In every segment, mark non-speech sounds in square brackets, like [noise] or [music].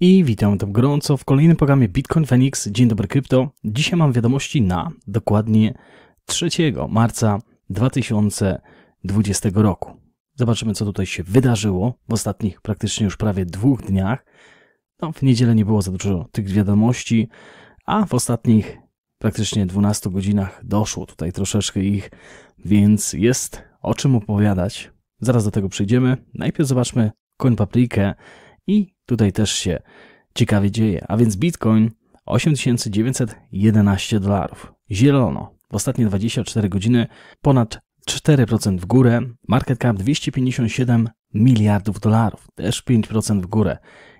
I witam tam gorąco w kolejnym programie Bitcoin Phoenix. Dzień dobry krypto. Dzisiaj mam wiadomości na dokładnie 3 marca 2020 roku. Zobaczymy co tutaj się wydarzyło w ostatnich praktycznie już prawie dwóch dniach. No, w niedzielę nie było za dużo tych wiadomości, a w ostatnich praktycznie 12 godzinach doszło tutaj troszeczkę ich, więc jest o czym opowiadać. Zaraz do tego przejdziemy. Najpierw zobaczmy coin paprikę i Tutaj też się ciekawie dzieje. A więc Bitcoin 8911 dolarów. Zielono. W ostatnie 24 godziny ponad 4% w górę. Market cap 257 miliardów dolarów. Też 5% w górę.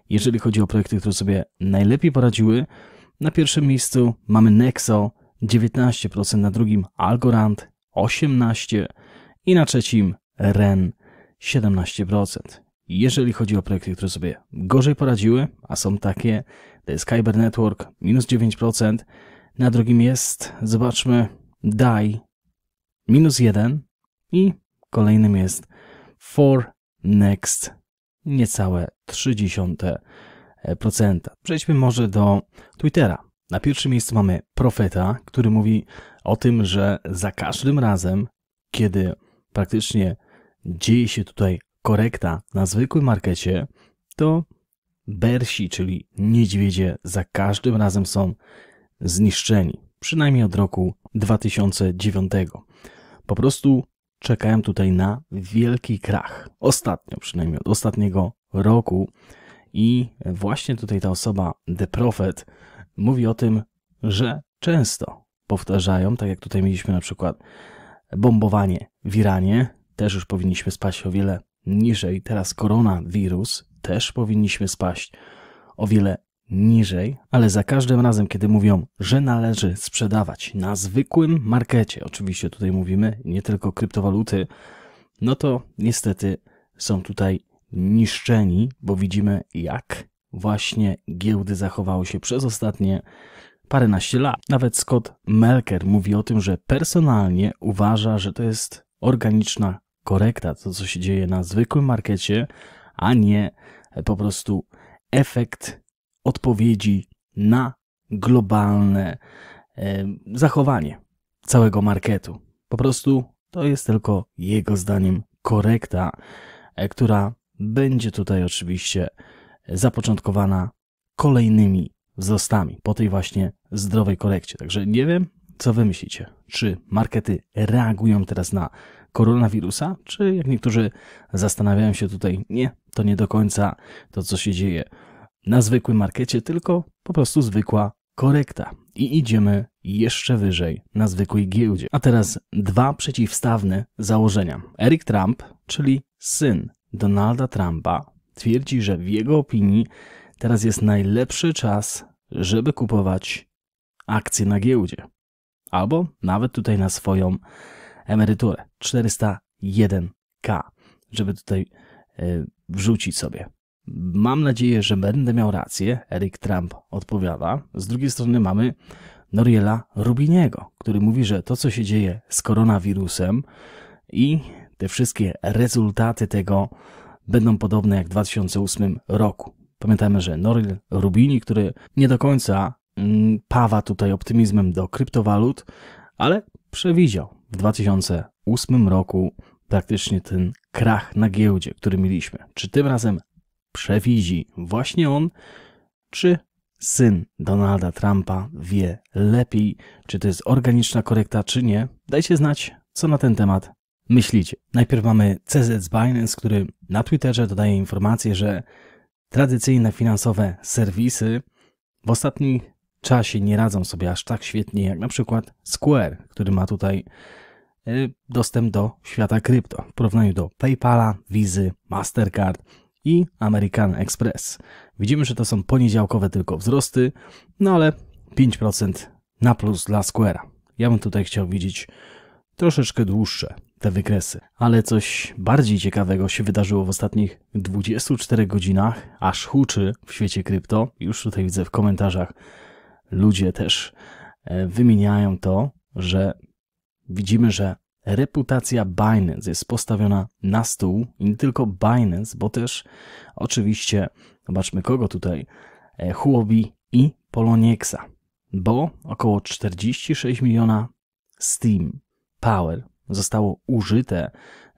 Jeżeli chodzi o projekty, które sobie najlepiej poradziły, na pierwszym miejscu mamy Nexo 19%, na drugim Algorand 18% i na trzecim REN 17%. Jeżeli chodzi o projekty, które sobie gorzej poradziły, a są takie, to jest Kyber Network minus 9%, na drugim jest, zobaczmy, DAI minus 1 i kolejnym jest For Next niecałe 0,3%. Przejdźmy może do Twittera. Na pierwszym miejscu mamy Profeta, który mówi o tym, że za każdym razem, kiedy praktycznie dzieje się tutaj korekta na zwykłym markecie, to bersi, czyli niedźwiedzie, za każdym razem są zniszczeni. Przynajmniej od roku 2009. Po prostu czekałem tutaj na wielki krach. Ostatnio, przynajmniej od ostatniego roku. I właśnie tutaj ta osoba, The Prophet, mówi o tym, że często powtarzają, tak jak tutaj mieliśmy na przykład bombowanie w Iranie, też już powinniśmy spać o wiele niżej, teraz koronawirus, też powinniśmy spaść o wiele niżej, ale za każdym razem, kiedy mówią, że należy sprzedawać na zwykłym markecie, oczywiście tutaj mówimy nie tylko kryptowaluty, no to niestety są tutaj niszczeni, bo widzimy jak właśnie giełdy zachowały się przez ostatnie paręnaście lat. Nawet Scott Melker mówi o tym, że personalnie uważa, że to jest organiczna korekta, to co się dzieje na zwykłym markecie, a nie po prostu efekt odpowiedzi na globalne e, zachowanie całego marketu. Po prostu to jest tylko jego zdaniem korekta, e, która będzie tutaj oczywiście zapoczątkowana kolejnymi wzrostami po tej właśnie zdrowej korekcie. Także nie wiem, co wy myślicie? Czy markety reagują teraz na koronawirusa? Czy jak niektórzy zastanawiają się tutaj, nie, to nie do końca to, co się dzieje na zwykłym markecie, tylko po prostu zwykła korekta. I idziemy jeszcze wyżej na zwykłej giełdzie. A teraz dwa przeciwstawne założenia. Eric Trump, czyli syn Donalda Trumpa, twierdzi, że w jego opinii teraz jest najlepszy czas, żeby kupować akcje na giełdzie albo nawet tutaj na swoją emeryturę 401k, żeby tutaj e, wrzucić sobie. Mam nadzieję, że będę miał rację, Eric Trump odpowiada. Z drugiej strony mamy Noriela Rubiniego, który mówi, że to co się dzieje z koronawirusem i te wszystkie rezultaty tego będą podobne jak w 2008 roku. Pamiętajmy, że Noriel Rubini, który nie do końca Mm, pawa tutaj optymizmem do kryptowalut, ale przewidział w 2008 roku praktycznie ten krach na giełdzie, który mieliśmy. Czy tym razem przewidzi właśnie on, czy syn Donalda Trumpa wie lepiej, czy to jest organiczna korekta, czy nie? Dajcie znać, co na ten temat myślicie. Najpierw mamy CZ Binance, który na Twitterze dodaje informację, że tradycyjne finansowe serwisy w ostatnich czasie nie radzą sobie aż tak świetnie jak na przykład Square, który ma tutaj y, dostęp do świata krypto w porównaniu do PayPala, Wizy, Mastercard i American Express. Widzimy, że to są poniedziałkowe tylko wzrosty, no ale 5% na plus dla Square'a. Ja bym tutaj chciał widzieć troszeczkę dłuższe te wykresy, ale coś bardziej ciekawego się wydarzyło w ostatnich 24 godzinach, aż huczy w świecie krypto. Już tutaj widzę w komentarzach ludzie też e, wymieniają to, że widzimy, że reputacja Binance jest postawiona na stół i nie tylko Binance, bo też oczywiście, zobaczmy kogo tutaj, e, Huobi i Poloniexa, bo około 46 miliona Steam Power zostało użyte,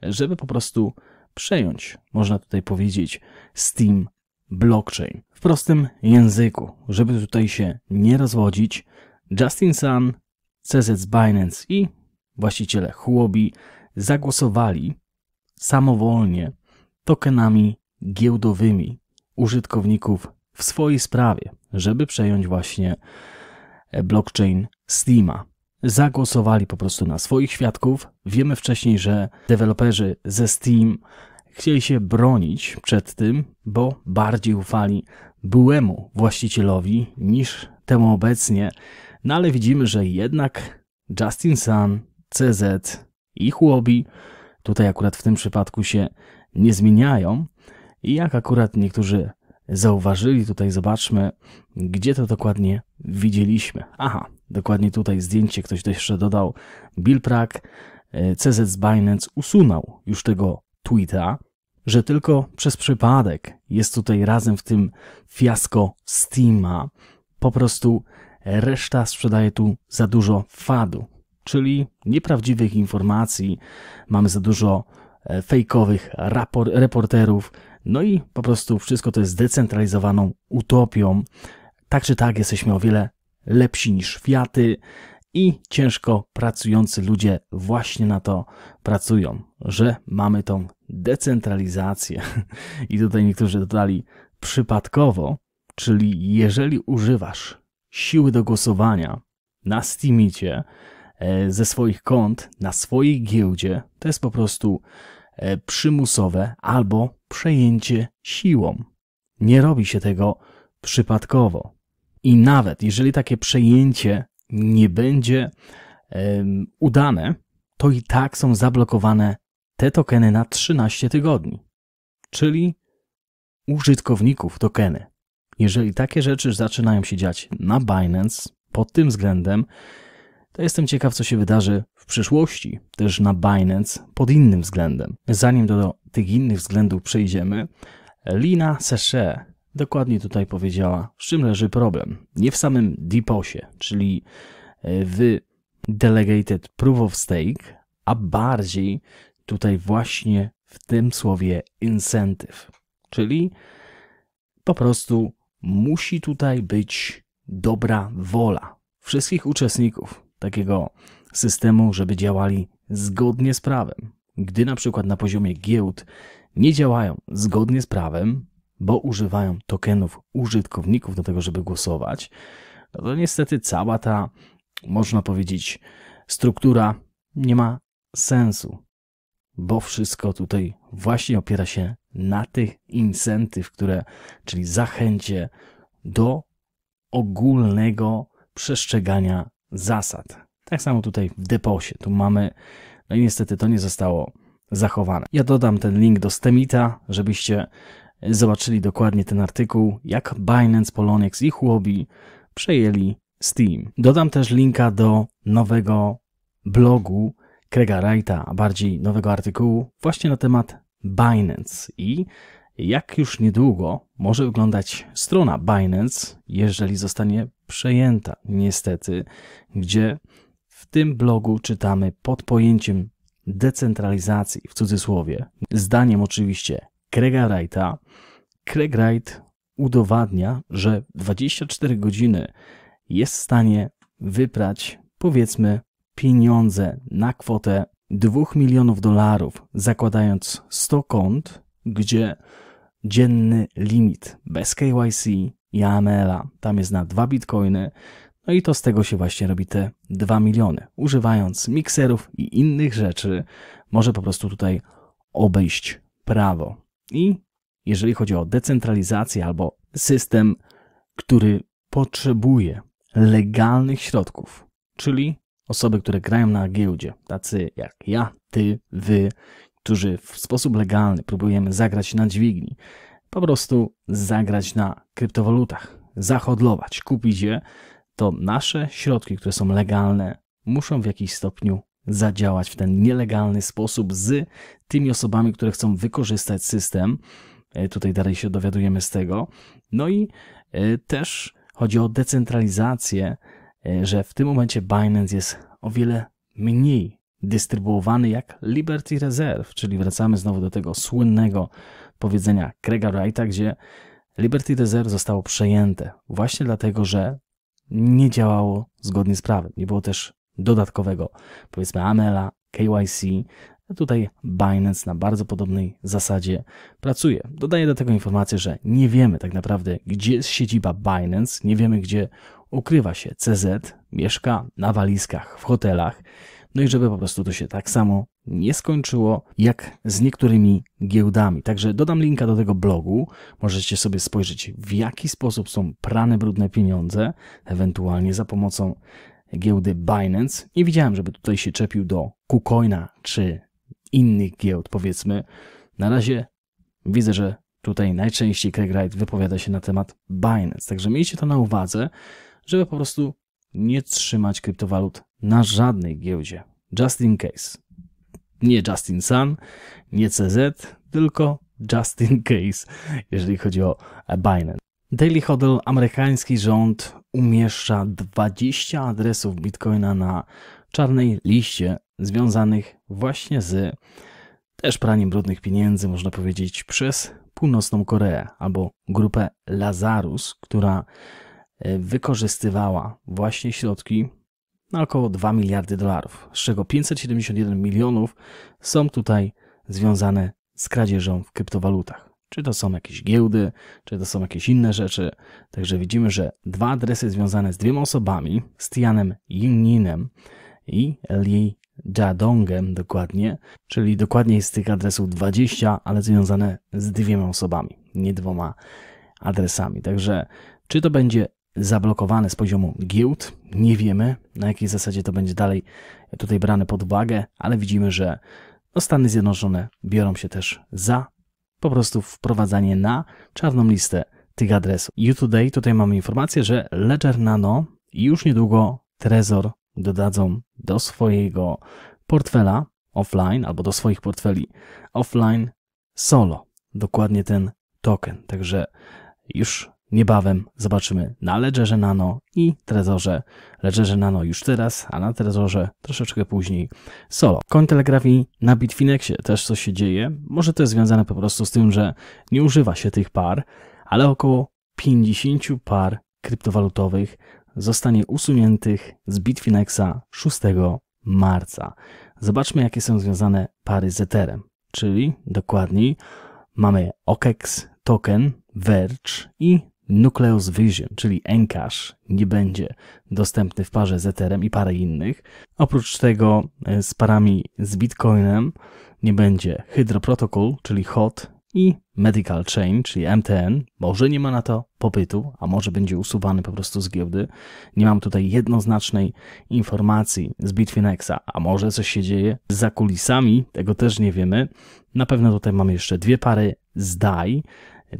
żeby po prostu przejąć, można tutaj powiedzieć, Steam blockchain. W prostym języku, żeby tutaj się nie rozwodzić, Justin Sun, CZ Binance i właściciele Huobi zagłosowali samowolnie tokenami giełdowymi użytkowników w swojej sprawie, żeby przejąć właśnie e, blockchain Steama. Zagłosowali po prostu na swoich świadków. Wiemy wcześniej, że deweloperzy ze Steam chcieli się bronić przed tym, bo bardziej ufali byłemu właścicielowi niż temu obecnie. No ale widzimy, że jednak Justin Sun, CZ i chłobi tutaj akurat w tym przypadku się nie zmieniają. I jak akurat niektórzy zauważyli, tutaj zobaczmy, gdzie to dokładnie widzieliśmy. Aha, dokładnie tutaj zdjęcie ktoś jeszcze dodał. Bill Prack, e, CZ z Binance usunął już tego tweeta, że tylko przez przypadek jest tutaj razem w tym fiasko Steama. Po prostu reszta sprzedaje tu za dużo fadu, czyli nieprawdziwych informacji, mamy za dużo e, fejkowych rapor, reporterów, no i po prostu wszystko to jest zdecentralizowaną utopią. Tak czy tak jesteśmy o wiele lepsi niż Fiaty i ciężko pracujący ludzie właśnie na to pracują, że mamy tą decentralizację. [laughs] I tutaj niektórzy dodali przypadkowo, czyli jeżeli używasz siły do głosowania na Steamicie e, ze swoich kont, na swojej giełdzie, to jest po prostu e, przymusowe albo przejęcie siłą. Nie robi się tego przypadkowo. I nawet jeżeli takie przejęcie nie będzie um, udane, to i tak są zablokowane te tokeny na 13 tygodni, czyli użytkowników tokeny. Jeżeli takie rzeczy zaczynają się dziać na Binance pod tym względem, to jestem ciekaw, co się wydarzy w przyszłości też na Binance pod innym względem. Zanim do tych innych względów przejdziemy, Lina Seche dokładnie tutaj powiedziała, z czym leży problem. Nie w samym DPoSie, czyli e, w Delegated Proof of Stake, a bardziej tutaj właśnie w tym słowie incentive, czyli po prostu musi tutaj być dobra wola wszystkich uczestników takiego systemu, żeby działali zgodnie z prawem. Gdy na przykład na poziomie giełd nie działają zgodnie z prawem, bo używają tokenów użytkowników do tego, żeby głosować, no to niestety cała ta, można powiedzieć, struktura nie ma sensu bo wszystko tutaj właśnie opiera się na tych incentyw, które, czyli zachęcie do ogólnego przestrzegania zasad. Tak samo tutaj w deposie. Tu mamy, no i niestety to nie zostało zachowane. Ja dodam ten link do Stemita, żebyście zobaczyli dokładnie ten artykuł, jak Binance, Poloniex i Huobi przejęli Steam. Dodam też linka do nowego blogu, Krega Wrighta, a bardziej nowego artykułu właśnie na temat Binance i jak już niedługo może wyglądać strona Binance, jeżeli zostanie przejęta, niestety, gdzie w tym blogu czytamy pod pojęciem decentralizacji, w cudzysłowie, zdaniem oczywiście Craiga Wrighta, Craig Wright udowadnia, że 24 godziny jest w stanie wyprać powiedzmy pieniądze na kwotę 2 milionów dolarów, zakładając 100 kont, gdzie dzienny limit bez KYC i aml tam jest na 2 bitcoiny. No i to z tego się właśnie robi te 2 miliony. Używając mikserów i innych rzeczy, może po prostu tutaj obejść prawo. I jeżeli chodzi o decentralizację albo system, który potrzebuje legalnych środków, czyli Osoby, które grają na giełdzie, tacy jak ja, ty, wy, którzy w sposób legalny próbujemy zagrać na dźwigni, po prostu zagrać na kryptowalutach, zahodlować, kupić je, to nasze środki, które są legalne, muszą w jakiś stopniu zadziałać w ten nielegalny sposób z tymi osobami, które chcą wykorzystać system. E, tutaj dalej się dowiadujemy z tego. No i e, też chodzi o decentralizację E, że w tym momencie Binance jest o wiele mniej dystrybuowany jak Liberty Reserve, czyli wracamy znowu do tego słynnego powiedzenia Craiga Wrighta, gdzie Liberty Reserve zostało przejęte właśnie dlatego, że nie działało zgodnie z prawem. Nie było też dodatkowego, powiedzmy, Amela, KYC, Tutaj Binance na bardzo podobnej zasadzie pracuje. Dodaję do tego informację, że nie wiemy tak naprawdę, gdzie jest siedziba Binance, nie wiemy, gdzie ukrywa się CZ, mieszka na walizkach, w hotelach, no i żeby po prostu to się tak samo nie skończyło jak z niektórymi giełdami. Także dodam linka do tego blogu. Możecie sobie spojrzeć, w jaki sposób są prane brudne pieniądze, ewentualnie za pomocą giełdy Binance. Nie widziałem, żeby tutaj się czepił do KuCoina czy innych giełd, powiedzmy. Na razie widzę, że tutaj najczęściej Craig Wright wypowiada się na temat Binance. Także miejcie to na uwadze, żeby po prostu nie trzymać kryptowalut na żadnej giełdzie. Just in case. Nie Justin Sun, nie CZ, tylko just in case, jeżeli chodzi o Binance. Daily Hodl, amerykański rząd umieszcza 20 adresów bitcoina na czarnej liście związanych właśnie z też praniem brudnych pieniędzy, można powiedzieć, przez Północną Koreę albo grupę Lazarus, która e, wykorzystywała właśnie środki na około 2 miliardy dolarów, z czego 571 milionów są tutaj związane z kradzieżą w kryptowalutach. Czy to są jakieś giełdy, czy to są jakieś inne rzeczy. Także widzimy, że dwa adresy związane z dwiema osobami, z Tianem Yininem i Li. Jadongem dokładnie, czyli dokładnie jest tych adresów 20, ale związane z dwiema osobami, nie dwoma adresami. Także czy to będzie zablokowane z poziomu guild, nie wiemy na jakiej zasadzie to będzie dalej tutaj brane pod uwagę, ale widzimy, że no Stany Zjednoczone biorą się też za po prostu wprowadzanie na czarną listę tych adresów. You Today tutaj mamy informację, że Ledger Nano i już niedługo Trezor dodadzą do swojego portfela offline albo do swoich portfeli offline solo. Dokładnie ten token. Także już niebawem zobaczymy na Ledgerze Nano i Trezorze. Ledgerze Nano już teraz, a na Trezorze troszeczkę później solo. Koń telegrafii na Bitfinexie też coś się dzieje. Może to jest związane po prostu z tym, że nie używa się tych par, ale około 50 par kryptowalutowych zostanie usuniętych z Bitfinexa 6 marca. Zobaczmy, jakie są związane pary z Etherem, czyli dokładniej mamy OKEX token, Verge i Nucleus Vision, czyli Encash, nie będzie dostępny w parze z Etherem i parę innych. Oprócz tego e, z parami z Bitcoinem nie będzie Hydro Protocol, czyli HOT, i Medical Chain, czyli MTN, może nie ma na to popytu, a może będzie usuwany po prostu z giełdy. Nie mam tutaj jednoznacznej informacji z Bitfinexa, a może coś się dzieje za kulisami, tego też nie wiemy. Na pewno tutaj mamy jeszcze dwie pary z DAI,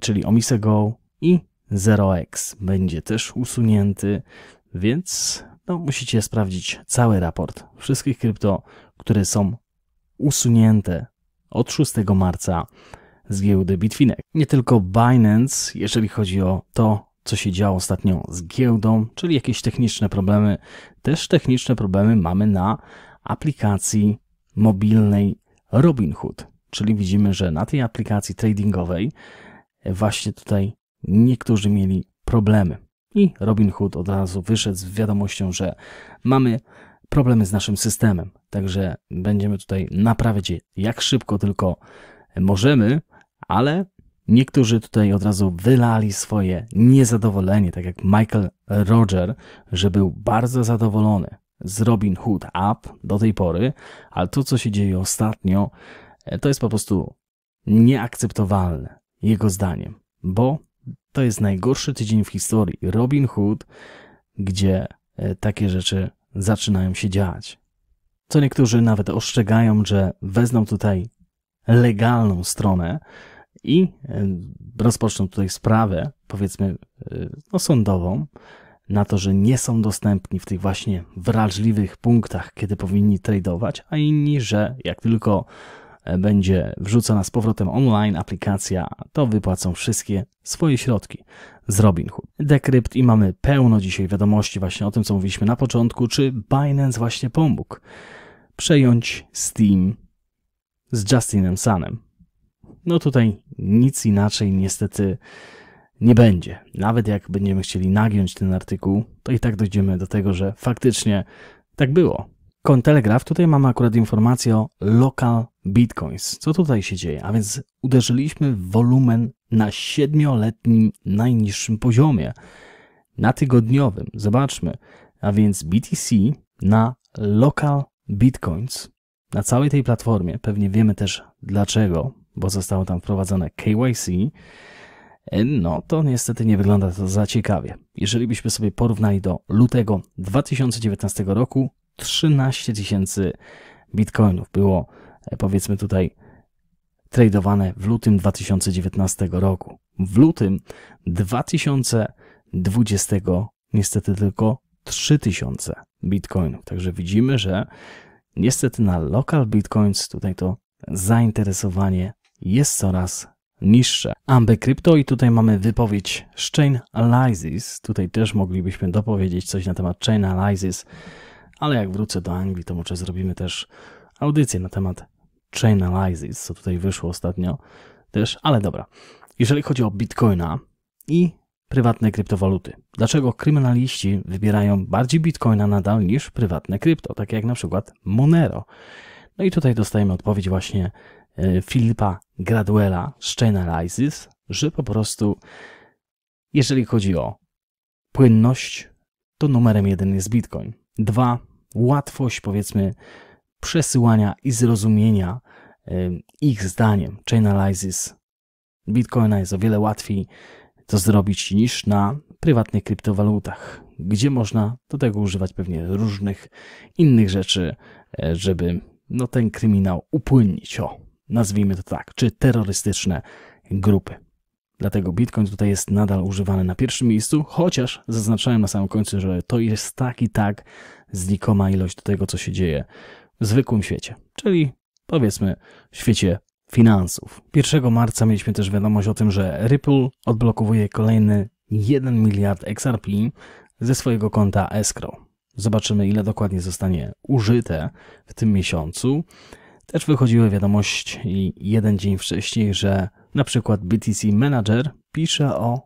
czyli Omise Go i 0x będzie też usunięty, więc no, musicie sprawdzić cały raport wszystkich krypto, które są usunięte od 6 marca z giełdy Bitfinex. Nie tylko Binance, jeżeli chodzi o to, co się działo ostatnio z giełdą, czyli jakieś techniczne problemy. Też techniczne problemy mamy na aplikacji mobilnej Robinhood, czyli widzimy, że na tej aplikacji tradingowej właśnie tutaj niektórzy mieli problemy. I Robinhood od razu wyszedł z wiadomością, że mamy problemy z naszym systemem, także będziemy tutaj naprawiać je jak szybko tylko możemy, ale niektórzy tutaj od razu wylali swoje niezadowolenie, tak jak Michael Roger, że był bardzo zadowolony z Robin Hood Up do tej pory, ale to, co się dzieje ostatnio, e, to jest po prostu nieakceptowalne, jego zdaniem, bo to jest najgorszy tydzień w historii Robin Hood, gdzie e, takie rzeczy zaczynają się dziać. Co niektórzy nawet ostrzegają, że wezmą tutaj legalną stronę, i e, rozpoczną tutaj sprawę, powiedzmy, e, no, sądową, na to, że nie są dostępni w tych właśnie wrażliwych punktach, kiedy powinni tradować, a inni, że jak tylko e, będzie wrzucona z powrotem online aplikacja, to wypłacą wszystkie swoje środki z Robinhood. Decrypt i mamy pełno dzisiaj wiadomości właśnie o tym, co mówiliśmy na początku, czy Binance właśnie pomógł przejąć Steam z Justinem Sunem. No tutaj nic inaczej niestety nie będzie. Nawet jak będziemy chcieli nagiąć ten artykuł, to i tak dojdziemy do tego, że faktycznie tak było. Kontelegraf, tutaj mamy akurat informację o local bitcoins. Co tutaj się dzieje? A więc uderzyliśmy w wolumen na siedmioletnim najniższym poziomie, na tygodniowym. Zobaczmy. A więc BTC na local bitcoins na całej tej platformie, pewnie wiemy też dlaczego, bo zostało tam wprowadzone KYC, no to niestety nie wygląda to za ciekawie. Jeżeli byśmy sobie porównali do lutego 2019 roku, 13 tysięcy bitcoinów było e, powiedzmy tutaj tradowane w lutym 2019 roku. W lutym 2020 niestety tylko 3000 bitcoinów. Także widzimy, że niestety na local bitcoins tutaj to zainteresowanie jest coraz niższe. Ambe Crypto i tutaj mamy wypowiedź z Analysis. Tutaj też moglibyśmy dopowiedzieć coś na temat Chainalysis, ale jak wrócę do Anglii, to może zrobimy też audycję na temat Chainalysis, co tutaj wyszło ostatnio też, ale dobra. Jeżeli chodzi o Bitcoina i prywatne kryptowaluty. Dlaczego kryminaliści wybierają bardziej Bitcoina nadal niż prywatne krypto, takie jak na przykład Monero? No i tutaj dostajemy odpowiedź właśnie E, Filipa Graduela, z Chainalysis, że po prostu jeżeli chodzi o płynność, to numerem jeden jest Bitcoin. Dwa, łatwość powiedzmy przesyłania i zrozumienia e, ich zdaniem Chainalysis Bitcoina jest o wiele łatwiej to zrobić niż na prywatnych kryptowalutach, gdzie można do tego używać pewnie różnych innych rzeczy, e, żeby no, ten kryminał upłynnić. O nazwijmy to tak, czy terrorystyczne grupy. Dlatego Bitcoin tutaj jest nadal używany na pierwszym miejscu, chociaż zaznaczałem na samym końcu, że to jest tak i tak znikoma ilość do tego, co się dzieje w zwykłym świecie, czyli powiedzmy w świecie finansów. 1 marca mieliśmy też wiadomość o tym, że Ripple odblokowuje kolejny 1 miliard XRP ze swojego konta escrow. Zobaczymy, ile dokładnie zostanie użyte w tym miesiącu. Też wychodziły wiadomość jeden dzień wcześniej, że na przykład BTC Manager pisze o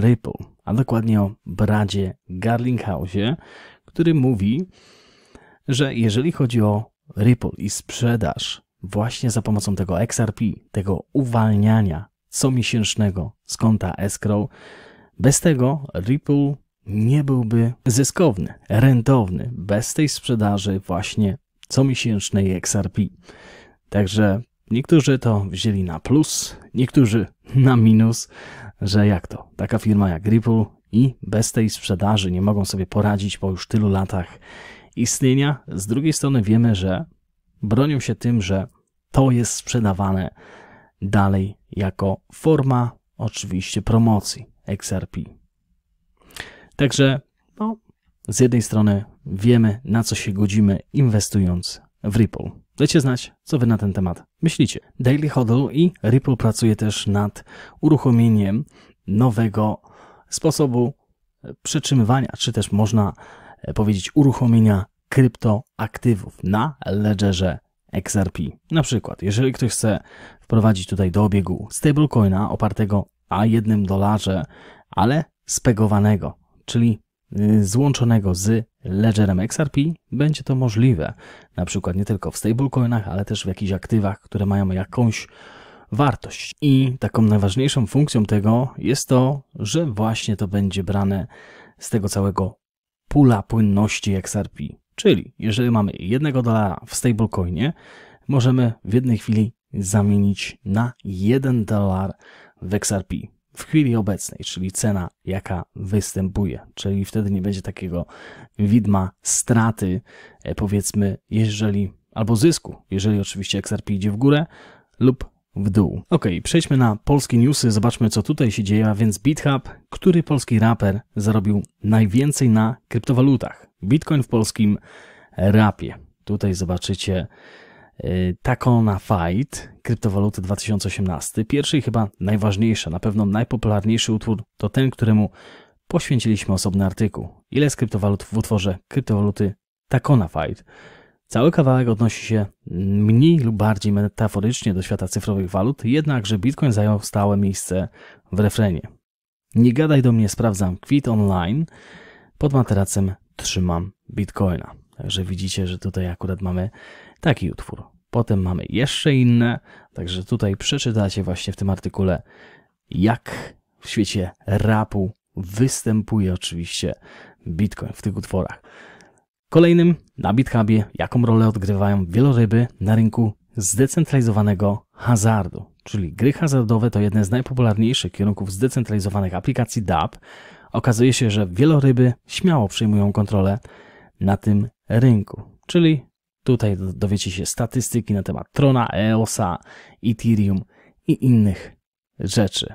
Ripple, a dokładnie o Bradzie Garlinghausie, który mówi, że jeżeli chodzi o Ripple i sprzedaż właśnie za pomocą tego XRP, tego uwalniania comiesięcznego z konta escrow, bez tego Ripple nie byłby zyskowny, rentowny. Bez tej sprzedaży właśnie comiesięcznej XRP. Także niektórzy to wzięli na plus, niektórzy na minus, że jak to, taka firma jak Ripple i bez tej sprzedaży nie mogą sobie poradzić po już tylu latach istnienia. Z drugiej strony wiemy, że bronią się tym, że to jest sprzedawane dalej jako forma oczywiście promocji XRP. Także no, z jednej strony wiemy, na co się godzimy, inwestując w Ripple. Dajcie znać, co wy na ten temat myślicie. Daily Hodl i Ripple pracuje też nad uruchomieniem nowego sposobu e, przetrzymywania, czy też można e, powiedzieć uruchomienia kryptoaktywów na ledgerze XRP. Na przykład, jeżeli ktoś chce wprowadzić tutaj do obiegu stablecoina opartego a jednym dolarze, ale spegowanego, czyli Y, złączonego z ledgerem XRP, będzie to możliwe. Na przykład nie tylko w stablecoinach, ale też w jakichś aktywach, które mają jakąś wartość. I taką najważniejszą funkcją tego jest to, że właśnie to będzie brane z tego całego pula płynności XRP. Czyli jeżeli mamy jednego dolara w stablecoinie, możemy w jednej chwili zamienić na jeden dolar w XRP w chwili obecnej, czyli cena, jaka występuje, czyli wtedy nie będzie takiego widma straty, e, powiedzmy, jeżeli albo zysku, jeżeli oczywiście XRP idzie w górę lub w dół. Ok, przejdźmy na polskie newsy, zobaczmy co tutaj się dzieje, a więc BitHub, który polski raper zarobił najwięcej na kryptowalutach. Bitcoin w polskim rapie. Tutaj zobaczycie e, Takona Fight, kryptowaluty 2018. Pierwszy i chyba najważniejszy, na pewno najpopularniejszy utwór to ten, któremu poświęciliśmy osobny artykuł. Ile z kryptowalut w utworze kryptowaluty Takona Fight? Cały kawałek odnosi się mniej lub bardziej metaforycznie do świata cyfrowych walut, jednakże Bitcoin zajął stałe miejsce w refrenie. Nie gadaj do mnie, sprawdzam kwit online. Pod materacem trzymam Bitcoina. Także widzicie, że tutaj akurat mamy taki utwór. Potem mamy jeszcze inne, także tutaj przeczytacie właśnie w tym artykule, jak w świecie rapu występuje oczywiście Bitcoin w tych utworach. Kolejnym na BitHubie, jaką rolę odgrywają wieloryby na rynku zdecentralizowanego hazardu, czyli gry hazardowe to jedne z najpopularniejszych kierunków zdecentralizowanych aplikacji DAP. Okazuje się, że wieloryby śmiało przejmują kontrolę na tym rynku, czyli Tutaj dowiecie się statystyki na temat Trona, EOSa, Ethereum i innych rzeczy.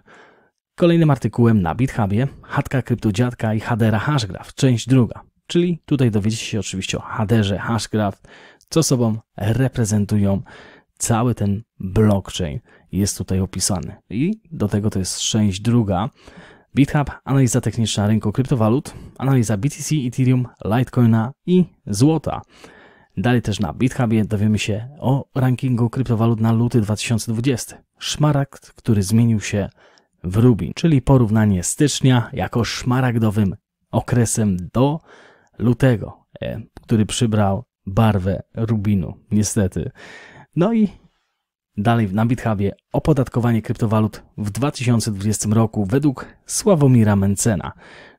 Kolejnym artykułem na BitHubie Hatka Kryptodziadka i Hadera Hashgraph, część druga. Czyli tutaj dowiedzicie się oczywiście o Haderze Hashgraph, co sobą reprezentują cały ten blockchain. Jest tutaj opisany. I do tego to jest część druga. BitHub, analiza techniczna rynku kryptowalut, analiza BTC, Ethereum, Litecoina i złota. Dalej też na BitHubie dowiemy się o rankingu kryptowalut na luty 2020. Szmaragd, który zmienił się w rubin, czyli porównanie stycznia jako szmaragdowym okresem do lutego, e, który przybrał barwę rubinu, niestety. No i dalej na BitHubie opodatkowanie kryptowalut w 2020 roku według Sławomira Mencena,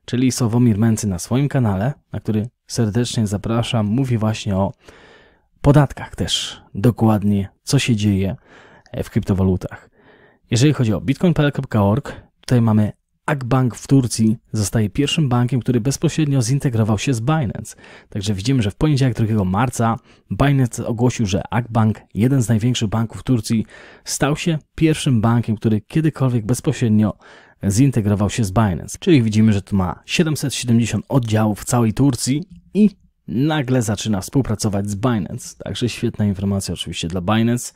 czyli Sławomir Mency na swoim kanale, na który serdecznie zapraszam. Mówi właśnie o podatkach też dokładnie, co się dzieje e, w kryptowalutach. Jeżeli chodzi o bitcoin.org, tutaj mamy Akbank w Turcji zostaje pierwszym bankiem, który bezpośrednio zintegrował się z Binance. Także widzimy, że w poniedziałek 2 marca Binance ogłosił, że Akbank, jeden z największych banków w Turcji, stał się pierwszym bankiem, który kiedykolwiek bezpośrednio zintegrował się z Binance. Czyli widzimy, że tu ma 770 oddziałów w całej Turcji i nagle zaczyna współpracować z Binance. Także świetna informacja oczywiście dla Binance.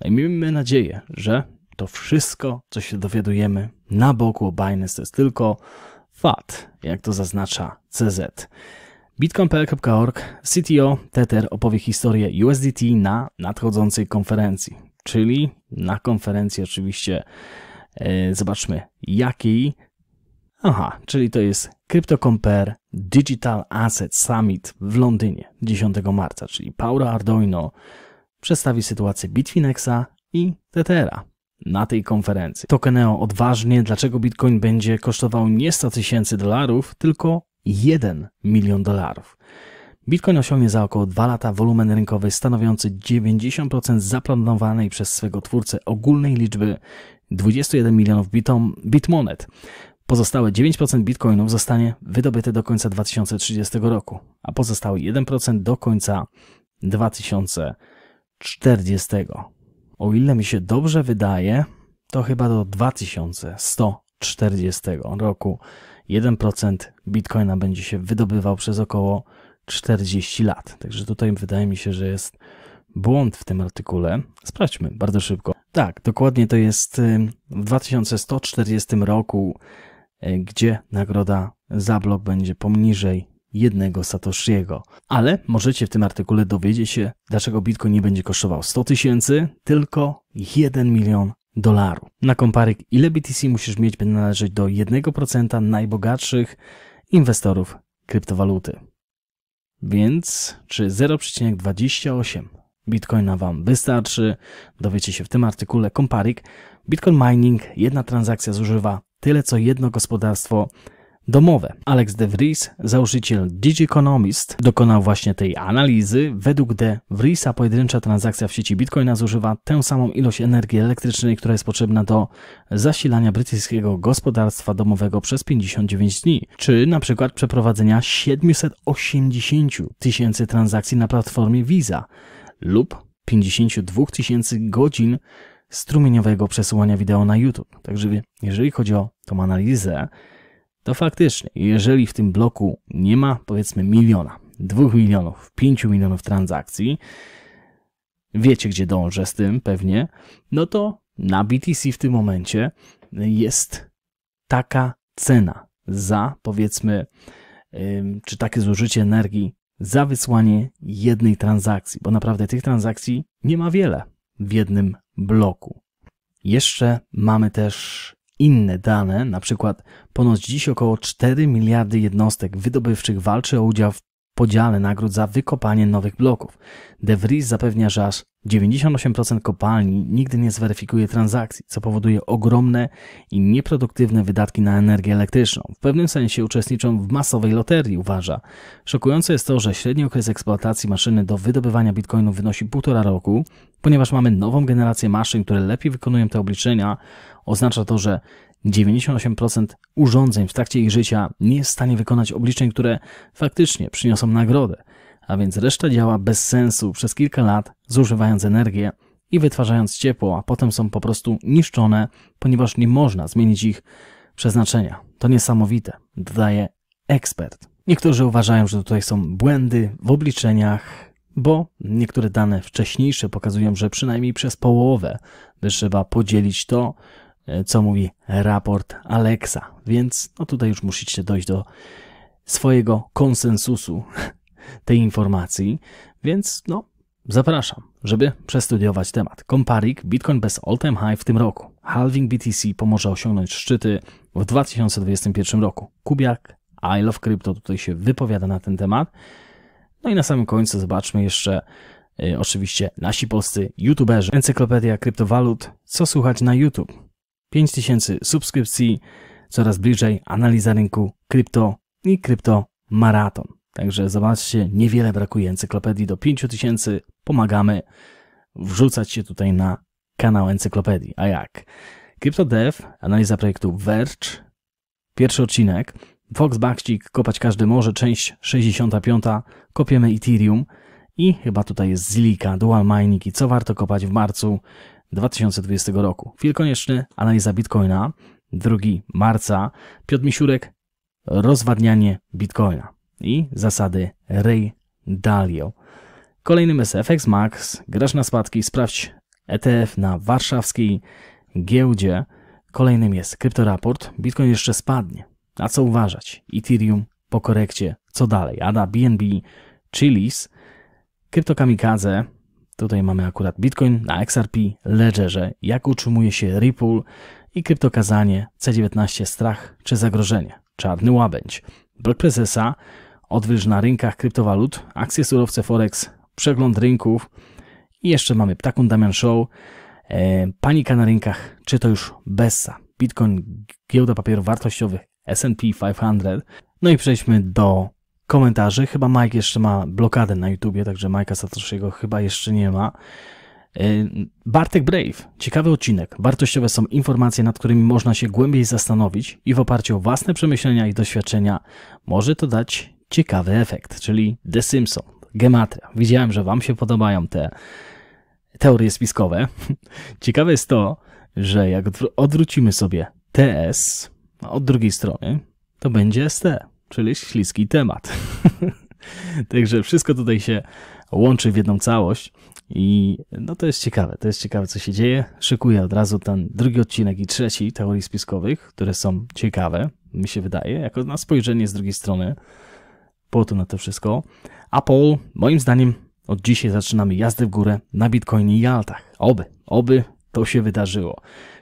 No i miejmy nadzieję, że to wszystko, co się dowiadujemy na boku Binance, to jest tylko FAT, jak to zaznacza CZ. Bitcoin.pl.org CTO Tether opowie historię USDT na nadchodzącej konferencji, czyli na konferencji oczywiście E, zobaczmy, jaki. Aha, czyli to jest CryptoCompare Digital Asset Summit w Londynie 10 marca, czyli Paula Arduino przedstawi sytuację Bitfinexa i Tethera na tej konferencji. Tokeneo odważnie, dlaczego Bitcoin będzie kosztował nie 100 tysięcy dolarów, tylko 1 milion dolarów. Bitcoin osiągnie za około 2 lata wolumen rynkowy stanowiący 90% zaplanowanej przez swego twórcę ogólnej liczby 21 milionów bitom, bitmonet. Pozostałe 9% bitcoinów zostanie wydobyte do końca 2030 roku, a pozostały 1% do końca 2040. O ile mi się dobrze wydaje, to chyba do 2140 roku 1% bitcoina będzie się wydobywał przez około 40 lat. Także tutaj wydaje mi się, że jest błąd w tym artykule. Sprawdźmy bardzo szybko. Tak, dokładnie to jest y, w 2140 roku, y, gdzie nagroda za blok będzie poniżej jednego Satoshiego. Ale możecie w tym artykule dowiedzieć się, dlaczego Bitcoin nie będzie kosztował 100 tysięcy, tylko 1 milion dolaru. Na komparyk, ile BTC musisz mieć, by należeć do 1% najbogatszych inwestorów kryptowaluty. Więc czy 0,28 Bitcoina Wam wystarczy. Dowiecie się w tym artykule Komparik. Bitcoin mining, jedna transakcja zużywa tyle co jedno gospodarstwo domowe. Alex De Vries, założyciel Digieconomist, dokonał właśnie tej analizy. Według De Vriesa pojedyncza transakcja w sieci Bitcoina zużywa tę samą ilość energii elektrycznej, która jest potrzebna do zasilania brytyjskiego gospodarstwa domowego przez 59 dni, czy na przykład przeprowadzenia 780 tysięcy transakcji na platformie Visa lub 52 tysięcy godzin strumieniowego przesyłania wideo na YouTube. Także jeżeli chodzi o tą analizę, to faktycznie, jeżeli w tym bloku nie ma powiedzmy miliona, dwóch milionów, pięciu milionów transakcji, wiecie gdzie dążę z tym pewnie, no to na BTC w tym momencie jest taka cena za powiedzmy, czy takie zużycie energii za wysłanie jednej transakcji, bo naprawdę tych transakcji nie ma wiele w jednym bloku. Jeszcze mamy też inne dane, na przykład ponoć dziś około 4 miliardy jednostek wydobywczych walczy o udział w podziale nagród za wykopanie nowych bloków. De Vries zapewnia, że aż 98% kopalni nigdy nie zweryfikuje transakcji, co powoduje ogromne i nieproduktywne wydatki na energię elektryczną. W pewnym sensie uczestniczą w masowej loterii, uważa. Szokujące jest to, że średni okres eksploatacji maszyny do wydobywania bitcoinu wynosi półtora roku, ponieważ mamy nową generację maszyn, które lepiej wykonują te obliczenia. Oznacza to, że 98% urządzeń w trakcie ich życia nie jest w stanie wykonać obliczeń, które faktycznie przyniosą nagrodę, a więc reszta działa bez sensu przez kilka lat, zużywając energię i wytwarzając ciepło, a potem są po prostu niszczone, ponieważ nie można zmienić ich przeznaczenia. To niesamowite, dodaje ekspert. Niektórzy uważają, że tutaj są błędy w obliczeniach, bo niektóre dane wcześniejsze pokazują, że przynajmniej przez połowę by trzeba podzielić to, E, co mówi raport Alexa. Więc no tutaj już musicie dojść do swojego konsensusu [laughs] tej informacji, więc no zapraszam, żeby przestudiować temat. Komparik Bitcoin bez all-time high w tym roku. Halving BTC pomoże osiągnąć szczyty w 2021 roku. Kubiak I Love Crypto tutaj się wypowiada na ten temat. No i na samym końcu zobaczmy jeszcze y, oczywiście nasi polscy youtuberzy. Encyklopedia kryptowalut, co słuchać na YouTube 5000 subskrypcji, coraz bliżej analiza rynku krypto i krypto maraton. Także zobaczcie, niewiele brakuje encyklopedii do 5000. Pomagamy wrzucać się tutaj na kanał encyklopedii. A jak? CryptoDev, analiza projektu Verge, pierwszy odcinek, Fox Bakcik, kopać każdy może, część 65, kopiemy Ethereum i chyba tutaj jest Zilika, Dual Mining i co warto kopać w marcu 2020 roku. Fil Konieczny, analiza Bitcoina. 2 marca, Piotr Misiurek, rozwadnianie Bitcoina i zasady Ray Dalio. Kolejnym jest FX Max, grasz na spadki, sprawdź ETF na warszawskiej giełdzie. Kolejnym jest kryptoraport, Bitcoin jeszcze spadnie. A co uważać? Ethereum po korekcie, co dalej? ADA, BNB, Chilis, kryptokamikadze, Tutaj mamy akurat Bitcoin na XRP, Ledgerze, jak utrzymuje się Ripple i kryptokazanie C19 strach czy zagrożenie, czarny łabędź. Blok prezesa, odwyż na rynkach kryptowalut, akcje surowce Forex, przegląd rynków i jeszcze mamy Ptakun Damian Show, e, panika na rynkach, czy to już Bessa, Bitcoin, giełda papierów wartościowych, S&P 500. No i przejdźmy do komentarzy. Chyba Mike jeszcze ma blokadę na YouTubie, także Majka Satoshiego chyba jeszcze nie ma. Y, Bartek Brave. Ciekawy odcinek. Wartościowe są informacje, nad którymi można się głębiej zastanowić i w oparciu o własne przemyślenia i doświadczenia może to dać ciekawy efekt, czyli The Simpsons, Gematria. Widziałem, że Wam się podobają te teorie spiskowe. [laughs] Ciekawe jest to, że jak odwrócimy sobie TS no, od drugiej strony, to będzie ST czyli śliski temat. [laughs] Także wszystko tutaj się łączy w jedną całość i no to jest ciekawe, to jest ciekawe co się dzieje. Szykuję od razu ten drugi odcinek i trzeci teorii spiskowych, które są ciekawe, mi się wydaje, jako na spojrzenie z drugiej strony po to na to wszystko. A Paul, moim zdaniem, od dzisiaj zaczynamy jazdę w górę na Bitcoinie i altach. Oby, oby to się wydarzyło.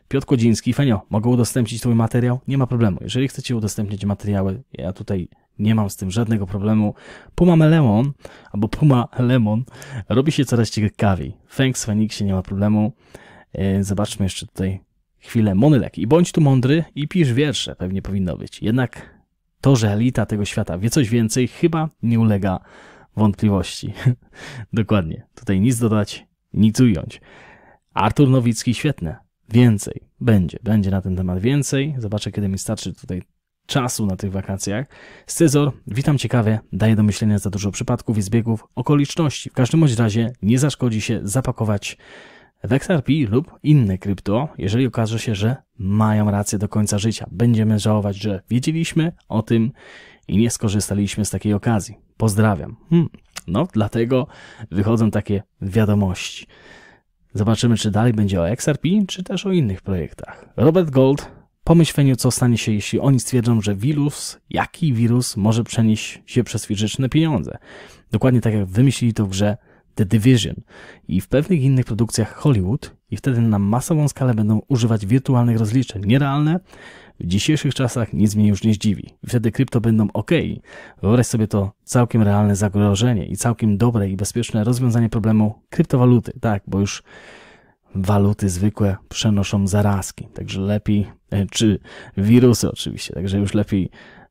Piotr Kodziński, Fenio, mogę udostępnić twój materiał? Nie ma problemu. Jeżeli chcecie udostępnić materiały, ja tutaj nie mam z tym żadnego problemu. Puma Lemon albo Puma Lemon robi się coraz ciekawiej. Thanks Feniksie, nie ma problemu. E, zobaczmy jeszcze tutaj chwilę monylek. I bądź tu mądry i pisz wiersze, pewnie powinno być. Jednak to, że elita tego świata wie coś więcej, chyba nie ulega wątpliwości. [laughs] Dokładnie. Tutaj nic dodać, nic ująć. Artur Nowicki, świetne więcej. Będzie, będzie na ten temat więcej. Zobaczę, kiedy mi starczy tutaj czasu na tych wakacjach. Scyzor, witam ciekawie, daje do myślenia za dużo przypadków i zbiegów okoliczności. W każdym bądź razie nie zaszkodzi się zapakować w XRP lub inne krypto, jeżeli okaże się, że mają rację do końca życia. Będziemy żałować, że wiedzieliśmy o tym i nie skorzystaliśmy z takiej okazji. Pozdrawiam. Hmm. No, dlatego wychodzą takie wiadomości. Zobaczymy, czy dalej będzie o XRP, czy też o innych projektach. Robert Gold po myśleniu, co stanie się, jeśli oni stwierdzą, że wirus, jaki wirus może przenieść się przez fizyczne pieniądze. Dokładnie tak jak wymyślili to w grze The Division i w pewnych innych produkcjach Hollywood i wtedy na masową skalę będą używać wirtualnych rozliczeń. Nierealne, w dzisiejszych czasach nic mnie już nie zdziwi. Wtedy krypto będą ok. Wyobraź sobie to całkiem realne zagrożenie i całkiem dobre i bezpieczne rozwiązanie problemu kryptowaluty. Tak, bo już waluty zwykłe przenoszą zarazki. Także lepiej, e, czy wirusy oczywiście, także już lepiej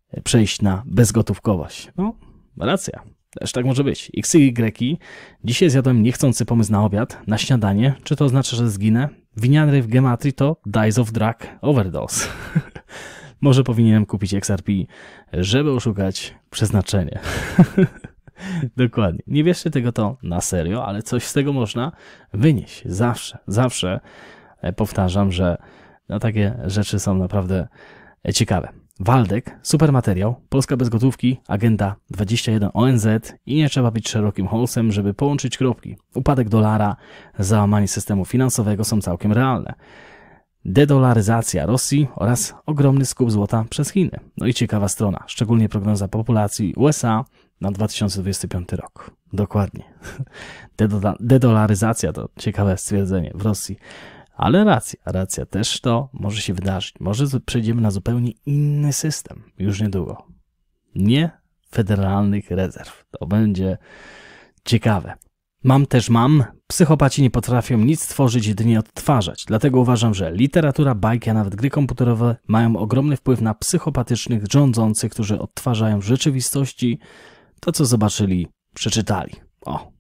e, przejść na bezgotówkowość. No, racja. Też tak może być. XY. Dzisiaj zjadłem niechcący pomysł na obiad, na śniadanie. Czy to oznacza, że zginę? Winiary w gematrii to Dice of Drug Overdose. [laughs] Może powinienem kupić XRP, żeby oszukać przeznaczenie. [laughs] Dokładnie. Nie wierzcie tego to na serio, ale coś z tego można wynieść. Zawsze, zawsze e, powtarzam, że no, takie rzeczy są naprawdę e, ciekawe. Waldek, super materiał, Polska bez gotówki, agenda 21 ONZ i nie trzeba być szerokim holsem, żeby połączyć kropki. Upadek dolara, załamanie systemu finansowego są całkiem realne. Dedolaryzacja Rosji oraz ogromny skup złota przez Chiny. No i ciekawa strona, szczególnie prognoza populacji USA na 2025 rok. Dokładnie. [laughs] Dedolaryzacja to ciekawe stwierdzenie w Rosji. Ale racja, racja, też to może się wydarzyć. Może przejdziemy na zupełnie inny system już niedługo. Nie federalnych rezerw. To będzie ciekawe. Mam też mam. Psychopaci nie potrafią nic stworzyć, jedynie odtwarzać. Dlatego uważam, że literatura, bajki, a nawet gry komputerowe mają ogromny wpływ na psychopatycznych rządzących, którzy odtwarzają w rzeczywistości to, co zobaczyli, przeczytali. O,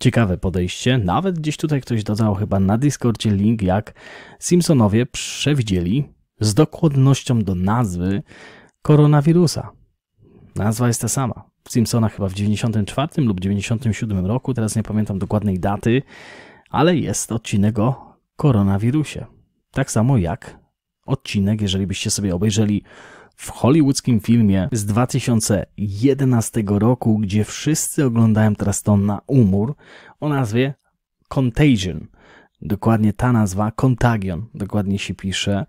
Ciekawe podejście. Nawet gdzieś tutaj ktoś dodał chyba na Discordzie link, jak Simpsonowie przewidzieli z dokładnością do nazwy koronawirusa. Nazwa jest ta sama. Simpsona chyba w 94 lub 97 roku, teraz nie pamiętam dokładnej daty, ale jest odcinek o koronawirusie. Tak samo jak odcinek, jeżeli byście sobie obejrzeli w hollywoodzkim filmie z 2011 roku, gdzie wszyscy oglądają teraz to na umór o nazwie Contagion. Dokładnie ta nazwa, Contagion, dokładnie się pisze.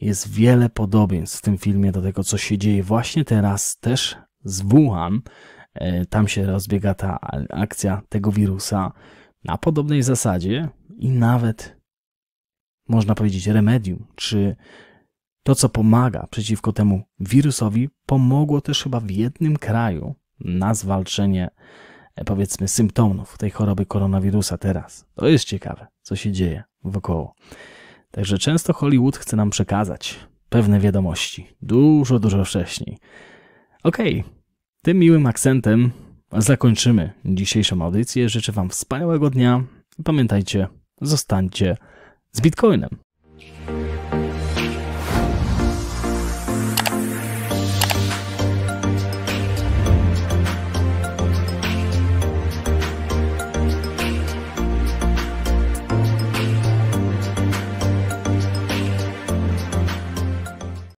Jest wiele podobieństw w tym filmie do tego, co się dzieje właśnie teraz też z Wuhan. E, tam się rozbiega ta akcja tego wirusa na podobnej zasadzie i nawet można powiedzieć remedium, czy to, co pomaga przeciwko temu wirusowi, pomogło też chyba w jednym kraju na zwalczenie, e, powiedzmy, symptomów tej choroby koronawirusa teraz. To jest ciekawe, co się dzieje wokoło. Także często Hollywood chce nam przekazać pewne wiadomości. Dużo, dużo wcześniej. Okej, okay. tym miłym akcentem zakończymy dzisiejszą audycję. Życzę Wam wspaniałego dnia. Pamiętajcie, zostańcie z Bitcoinem.